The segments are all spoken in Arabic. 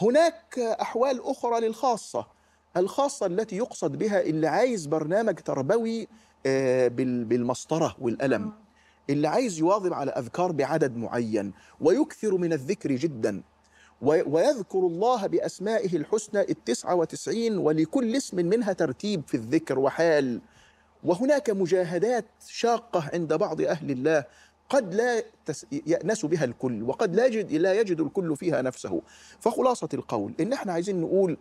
هناك أحوال أخرى للخاصة الخاصة التي يقصد بها اللي عايز برنامج تربوي آه، بالمسطرة والألم اللي عايز يواظب على أذكار بعدد معين ويكثر من الذكر جدا ويذكر الله بأسمائه الحسنى التسعة وتسعين ولكل اسم منها ترتيب في الذكر وحال وهناك مجاهدات شاقة عند بعض أهل الله قد لا يأنس بها الكل وقد لا يجد, لا يجد الكل فيها نفسه فخلاصة القول إن احنا عايزين نقول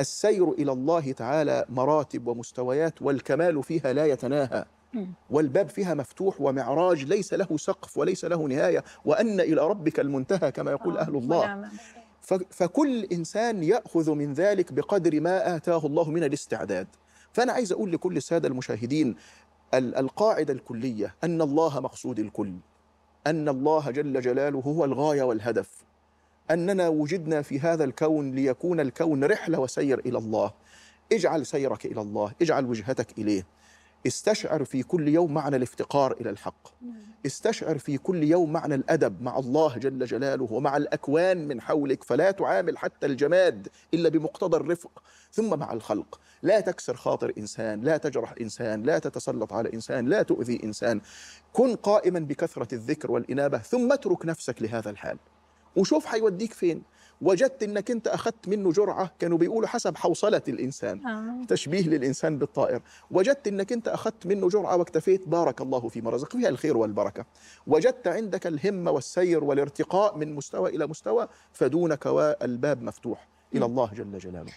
السير إلى الله تعالى مراتب ومستويات والكمال فيها لا يتناهى والباب فيها مفتوح ومعراج ليس له سقف وليس له نهاية وأن إلى ربك المنتهى كما يقول آه، أهل الله فكل إنسان يأخذ من ذلك بقدر ما آتاه الله من الاستعداد فأنا عايز أقول لكل السادة المشاهدين القاعدة الكلية أن الله مقصود الكل أن الله جل جلاله هو الغاية والهدف أننا وجدنا في هذا الكون ليكون الكون رحلة وسير إلى الله اجعل سيرك إلى الله اجعل وجهتك إليه استشعر في كل يوم معنى الافتقار الى الحق استشعر في كل يوم معنى الادب مع الله جل جلاله ومع الاكوان من حولك فلا تعامل حتى الجماد الا بمقتضى الرفق ثم مع الخلق لا تكسر خاطر انسان لا تجرح انسان لا تتسلط على انسان لا تؤذي انسان كن قائما بكثره الذكر والانابه ثم اترك نفسك لهذا الحال وشوف حيوديك فين وجدت انك انت اخذت منه جرعه كانوا بيقولوا حسب حوصله الانسان آه. تشبيه للانسان بالطائر وجدت انك انت اخذت منه جرعه واكتفيت بارك الله فيما رزقك فيها الخير والبركه وجدت عندك الهمه والسير والارتقاء من مستوى الى مستوى فدونك والباب مفتوح الى الله جل جلاله